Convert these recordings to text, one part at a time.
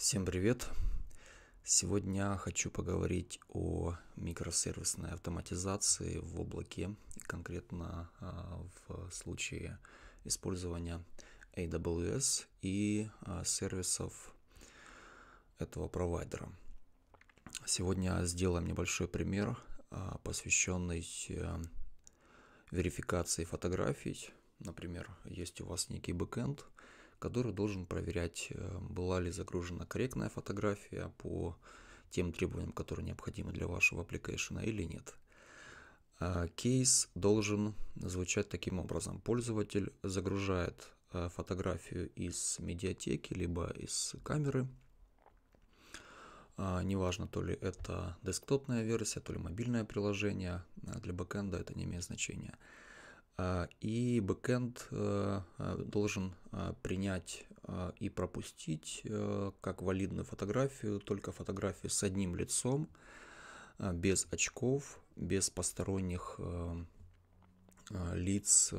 Всем привет! Сегодня хочу поговорить о микросервисной автоматизации в облаке, конкретно а, в случае использования AWS и а, сервисов этого провайдера. Сегодня сделаем небольшой пример, а, посвященный э, верификации фотографий. Например, есть у вас некий бэкэнд – который должен проверять, э, была ли загружена корректная фотография по тем требованиям, которые необходимы для вашего аппликейшена или нет. А, кейс должен звучать таким образом. Пользователь загружает э, фотографию из медиатеки, либо из камеры. А, неважно, то ли это десктопная версия, то ли мобильное приложение, а, для бэкэнда это не имеет значения. А, и бэкенд а, а, должен принять и пропустить как валидную фотографию только фотографию с одним лицом, без очков, без посторонних лиц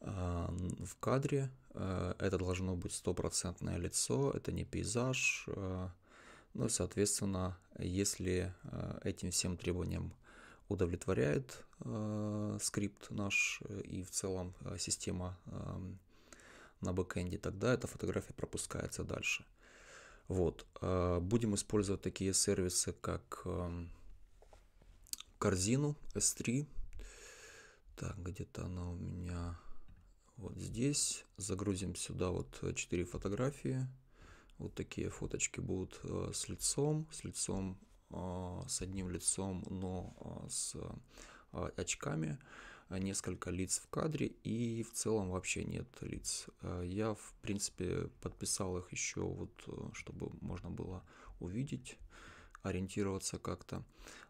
в кадре. Это должно быть стопроцентное лицо, это не пейзаж. Ну соответственно, если этим всем требованиям удовлетворяет э, скрипт наш и в целом э, система э, на бэкэнде, тогда эта фотография пропускается дальше. Вот. Э, будем использовать такие сервисы, как э, корзину S3. Так, где-то она у меня вот здесь. Загрузим сюда вот 4 фотографии. Вот такие фоточки будут э, с лицом, с лицом а, с одним лицом, но а, с а, очками, несколько лиц в кадре и в целом вообще нет лиц. Я, в принципе, подписал их еще, вот, чтобы можно было увидеть ориентироваться как-то.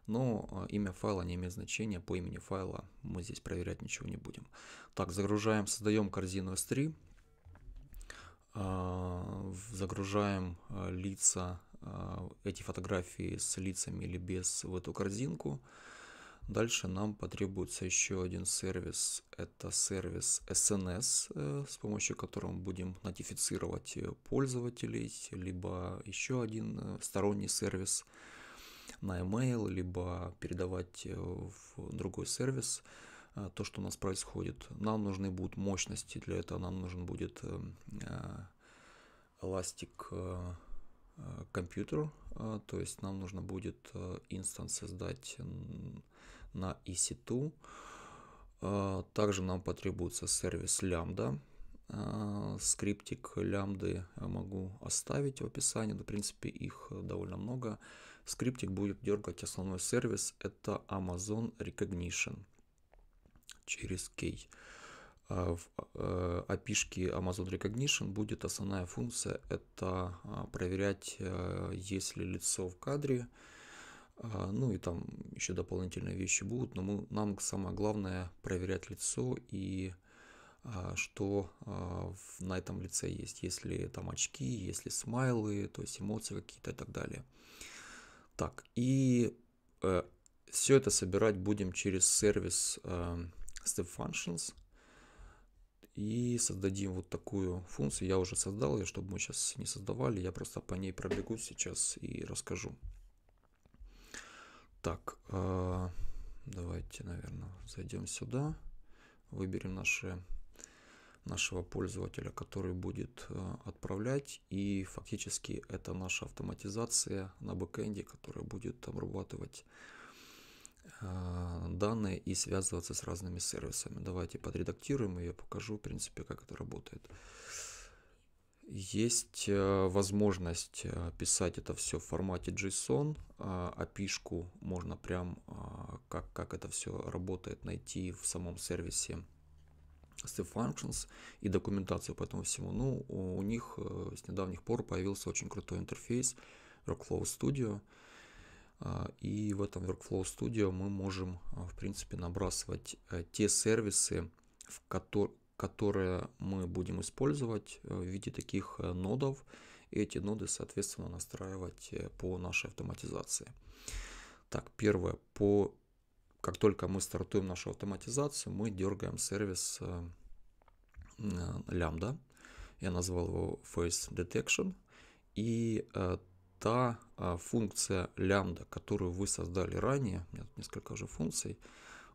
Но имя файла не имеет значения, по имени файла мы здесь проверять ничего не будем. Так, загружаем, создаем корзину S3, загружаем лица эти фотографии с лицами или без в эту корзинку. Дальше нам потребуется еще один сервис. Это сервис SNS, э, с помощью которого мы будем нотифицировать э, пользователей, либо еще один э, сторонний сервис на email, либо передавать в другой сервис то, что у нас происходит. Нам нужны будут мощности, для этого нам нужен будет Elastic эм, компьютер. А, то есть нам нужно будет э, инстанс создать на EC2. А, также нам потребуется сервис лямбда. А, скриптик лямбды могу оставить в описании, но в принципе их э, довольно много. Скриптик будет дергать основной сервис, это Amazon Recognition через кей. А, в API э, Amazon Recognition будет основная функция – это а, проверять, э, есть ли лицо в кадре, а, ну и там еще дополнительные вещи будут, но мы, нам самое главное проверять лицо и что на этом лице есть, если там очки, если смайлы, то есть эмоции какие-то и так далее. Так, и э, все это собирать будем через сервис Step Functions – и создадим вот такую функцию. Я уже создал ее, чтобы мы сейчас не создавали. Я просто по ней пробегусь сейчас и расскажу. Так, э, давайте, наверное, зайдем сюда. Выберем наши, нашего пользователя, который будет э, отправлять. И фактически это наша автоматизация на бэкэнде, которая будет обрабатывать а, данные и связываться с разными сервисами. Давайте подредактируем, и покажу, в принципе, как это работает. Есть э, возможность э, писать это все в формате JSON, api а, можно прям, а, как, как это все работает, найти в самом сервисе Step Functions и документацию по этому всему. Ну, у них э, с недавних пор появился очень крутой интерфейс Workflow Studio, а, и в этом Workflow Studio мы можем, а, в принципе, набрасывать э, те сервисы, в которые мы будем использовать э, в виде таких э, нодов. И эти ноды, соответственно, настраивать по нашей автоматизации. Так, первое, по как только мы стартуем нашу автоматизацию, мы дергаем сервис Lambda, Я назвал его Face Detection. И та а, функция лямбда, которую вы создали ранее, у меня тут несколько уже функций,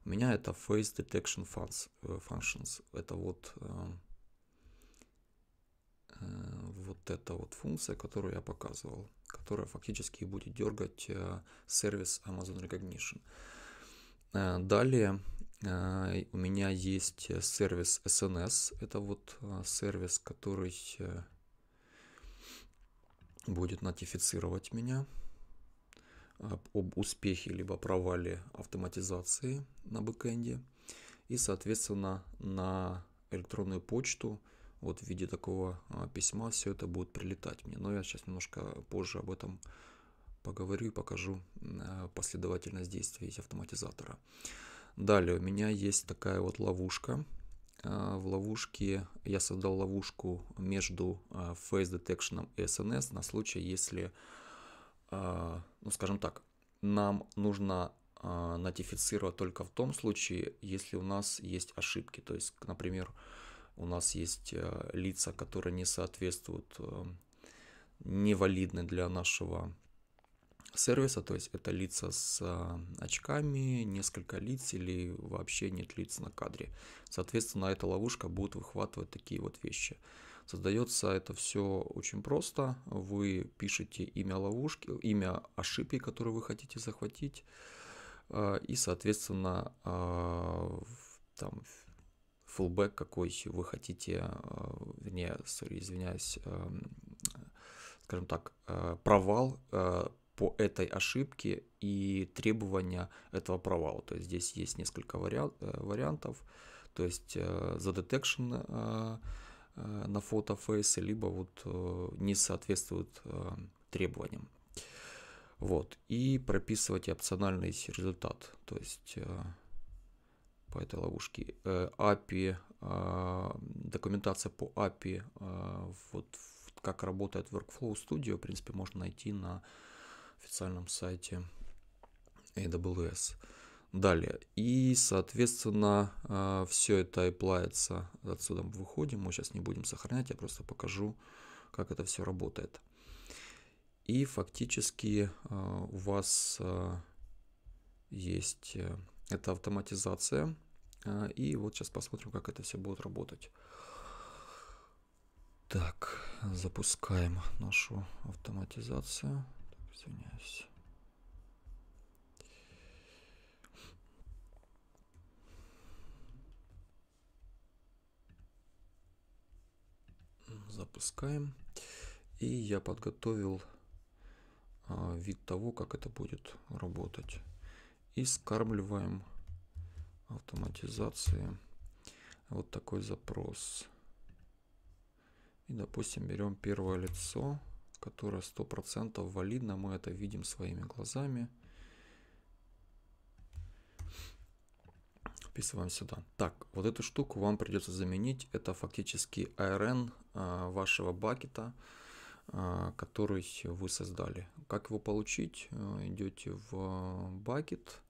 у меня это face detection э, functions, это вот, э, э, вот эта вот функция, которую я показывал, которая фактически будет дергать э, сервис Amazon Recognition. Э, далее у меня есть сервис SNS, это вот сервис, который будет нотифицировать меня а, об успехе либо провале автоматизации на бэкэнде. И, соответственно, на электронную почту вот в виде такого а, письма все это будет прилетать мне. Но я сейчас немножко позже об этом поговорю и покажу а, последовательность действий автоматизатора. Далее у меня есть такая вот ловушка. Э, в ловушке, я создал ловушку между э, Face Detection и SNS на случай, если, э, ну скажем так, нам нужно нотифицировать только в том случае, если у нас есть ошибки. То есть, например, у нас есть лица, которые не соответствуют, невалидны для нашего сервиса, то есть это лица с а, очками, несколько лиц или вообще нет лиц на кадре. Соответственно, эта ловушка будет выхватывать такие вот вещи. Создается это все очень просто. Вы пишете имя ловушки, имя ошибки, которую вы хотите захватить, а, и, соответственно, а, там фулбэк какой вы хотите, не извиняюсь, скажем так, провал по этой ошибке и требования этого провала. То есть здесь есть несколько вариант, э, вариантов, то есть э, за задетекшн э, на фото фейса, либо вот не соответствует требованиям. Вот, и прописывать опциональный результат, то есть по этой ловушке. API, документация по API, вот как работает Workflow Studio, в принципе, можно найти на официальном сайте AWS. Далее. И, соответственно, а, все это плается Отсюда мы выходим. Мы сейчас не будем сохранять. Я просто покажу, как это все работает. И фактически а, у вас а, есть э, эта автоматизация. И вот сейчас посмотрим, как это все будет работать. Так, запускаем нашу автоматизацию извиняюсь. Запускаем. И я подготовил а, вид того, как это будет работать. И скармливаем автоматизации вот такой запрос. И, допустим, берем первое лицо которая процентов валидна, мы это видим своими глазами. Вписываем сюда. Так, вот эту штуку вам придется заменить. Это фактически ARN а, вашего бакета, а, который вы создали. Как его получить? Э, идете в бакет,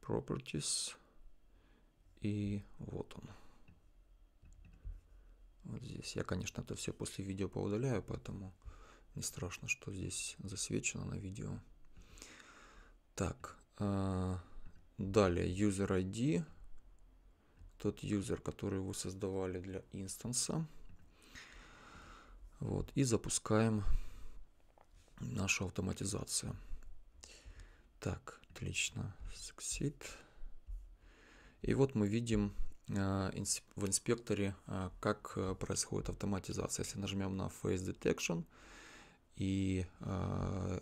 properties, и вот он. Вот здесь. Я, конечно, это все после видео поудаляю, поэтому... Не страшно, что здесь засвечено на видео. Так, э, далее user ID, тот user, который вы создавали для инстанса. Вот, и запускаем нашу автоматизацию. Так, отлично, succeed. И вот мы видим э, в инспекторе, э, как происходит автоматизация. Если нажмем на Face Detection – и а,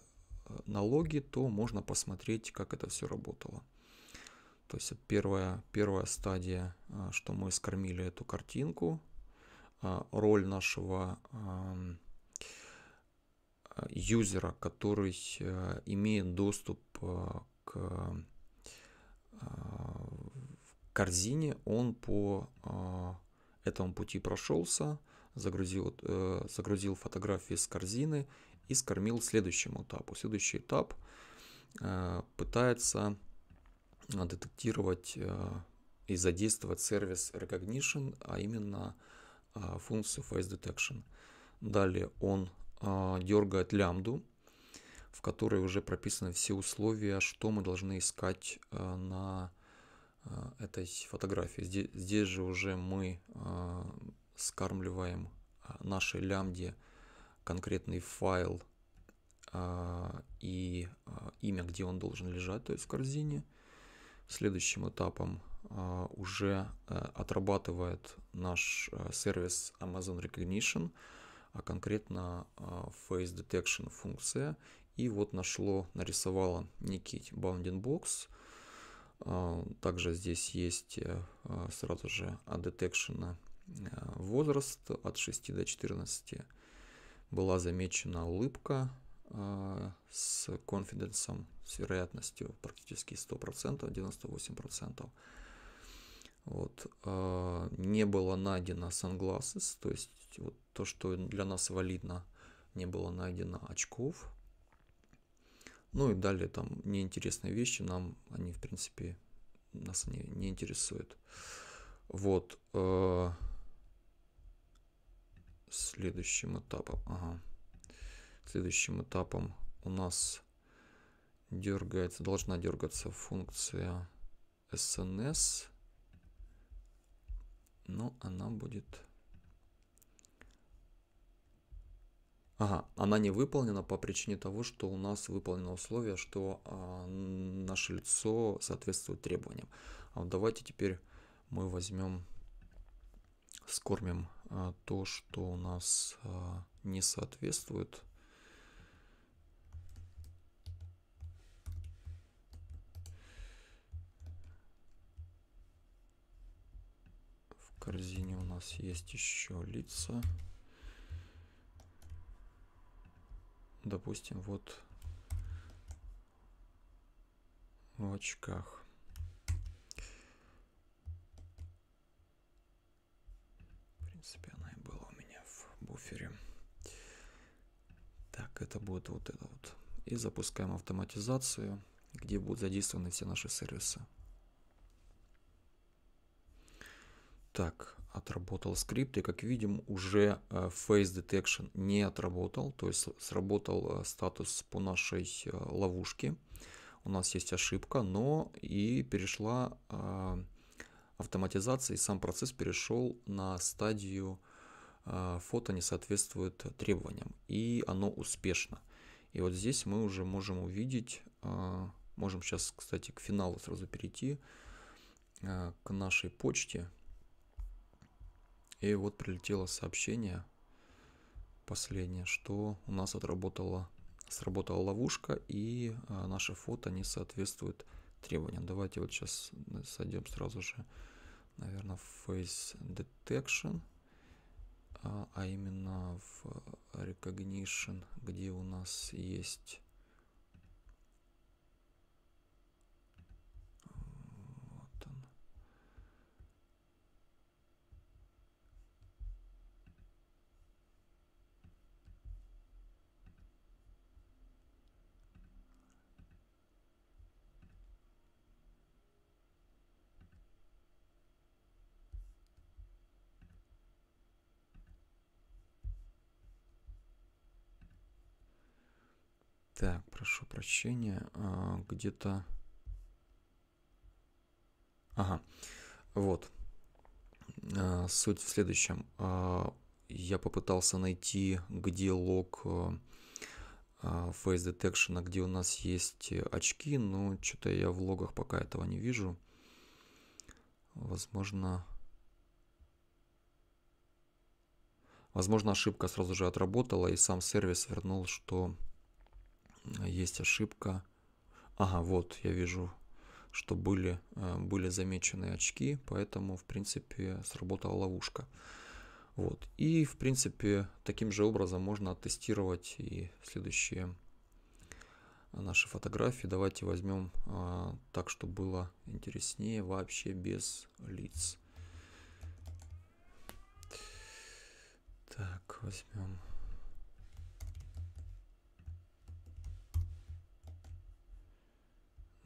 налоги, то можно посмотреть, как это все работало. То есть первая, первая стадия, а, что мы скормили эту картинку, а, роль нашего юзера, который имеет доступ к корзине, он по этому пути прошелся, загрузил, э, загрузил фотографии с корзины и скормил следующему этапу. Следующий этап э, пытается э, детектировать э, и задействовать сервис Recognition, а именно э, функцию Face Detection. Далее он э, дергает лямду, в которой уже прописаны все условия, что мы должны искать э, на э, этой фотографии. Здесь, здесь же уже мы э, скармливаем а, нашей лямбде конкретный файл а, и а, имя, где он должен лежать, то есть в корзине. Следующим этапом уже э, отрабатывает наш э, сервис Amazon Recognition, а конкретно Face Detection функция. И вот нашло, нарисовало некий bounding box. Также здесь есть э, сразу же от detection Э, возраст от 6 до 14. Была замечена улыбка э, с конфиденсом, с вероятностью практически 100%, 98%. Вот. Э, не было найдено sunglasses, то есть вот то, что для нас валидно, не было найдено очков. Ну и далее там неинтересные вещи, нам они в принципе нас не, не интересуют. Вот следующим этапом. Ага. Следующим этапом у нас дергается, должна дергаться функция SNS, но она будет... Ага, она не выполнена по причине того, что у нас выполнено условие, что а, наше лицо соответствует требованиям. А вот давайте теперь мы возьмем, скормим а, то, что у нас а, не соответствует. В корзине у нас есть еще лица. Допустим, вот в очках. буфере. Так, это будет вот это вот. И запускаем автоматизацию, где будут задействованы все наши сервисы. Так, отработал скрипт, и как видим, уже э, Face Detection не отработал, то есть сработал э, статус по нашей э, ловушке. У нас есть ошибка, но и перешла автоматизация, и сам процесс перешел на стадию а, фото не соответствует требованиям, и оно успешно. И вот здесь мы уже можем увидеть, а, можем сейчас, кстати, к финалу сразу перейти, а, к нашей почте. И вот прилетело сообщение последнее, что у нас отработала, сработала ловушка, и наше фото не соответствует требованиям. Давайте вот сейчас э, сойдем сразу же, наверное, в Face Detection – а, а именно в э, recognition, где у нас есть Так, прошу прощения, а, где-то... Ага, вот. А, суть в следующем. А, я попытался найти, где лог face detection, где у нас есть очки, но что-то я в логах пока этого не вижу. Возможно... Возможно, ошибка сразу же отработала, и сам сервис вернул, что есть ошибка. Ага, вот я вижу, что были, э, были замечены очки, поэтому, в принципе, сработала ловушка. Вот. И, в принципе, таким же образом можно оттестировать и следующие э, наши фотографии. Давайте возьмем а, так, чтобы было интереснее, вообще без лиц. Так, возьмем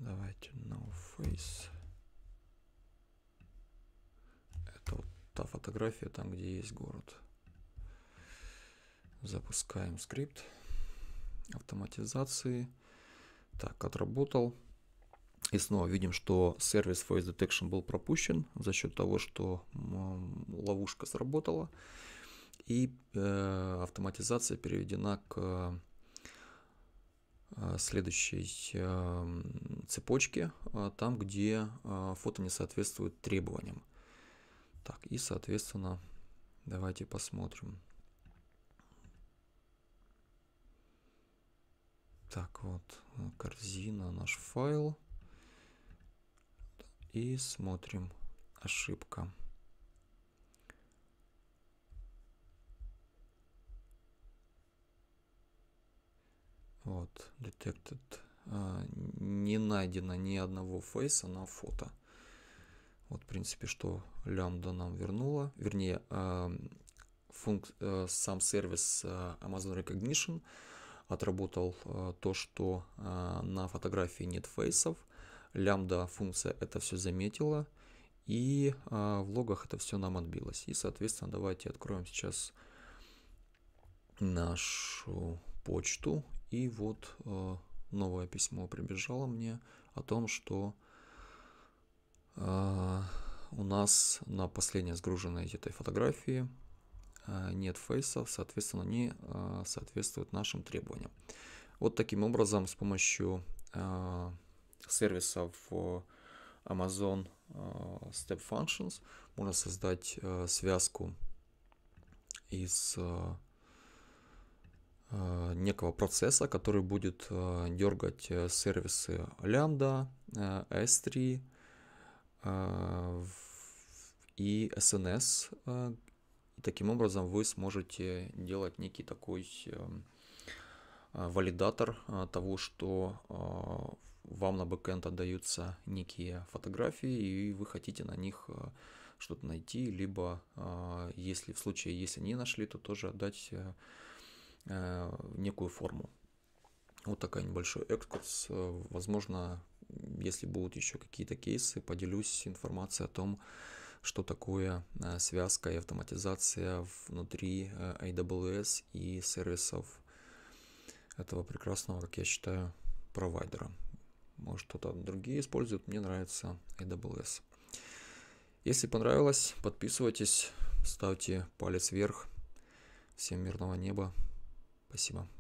Давайте no face. Это вот та фотография там, где есть город. Запускаем скрипт автоматизации. Так, отработал. И снова видим, что сервис Face Detection был пропущен за счет того, что ловушка сработала. И э, автоматизация переведена к Э, следующей эм, цепочке, э, там, где э, фото не соответствует требованиям. Так, и, соответственно, давайте посмотрим. Так, вот корзина, наш файл. И смотрим. Ошибка. Вот, detected. А, не найдено ни одного фейса на фото. Вот, в принципе, что лямбда нам вернула. Вернее, а, функ... А, сам сервис а, Amazon Recognition отработал а, то, что а, на фотографии нет фейсов. Лямбда функция это все заметила. И в логах это все нам отбилось. И, соответственно, давайте откроем сейчас нашу почту и вот э, новое письмо прибежало мне о том, что э, у нас на последней сгруженной этой фотографии э, нет фейсов, соответственно, не соответствует соответствуют нашим требованиям. Вот таким образом, с помощью сервисов Amazon Step Functions можно создать связку из Э, некого процесса, который будет э, дергать э, сервисы Lambda, S3 и SNS. И таким образом вы сможете делать некий такой эм, валидатор того, что вам на бэкэнд отдаются некие фотографии, и вы хотите на них что-то найти, либо если в случае, если не нашли, то тоже отдать Э, некую форму. Вот такая небольшой экскурс. Возможно, если будут еще какие-то кейсы, поделюсь информацией о том, что такое э, связка и автоматизация внутри э, AWS и сервисов этого прекрасного, как я считаю, провайдера. Может, кто-то другие используют, мне нравится AWS. Если понравилось, подписывайтесь, ставьте палец вверх. Всем мирного неба, Спасибо.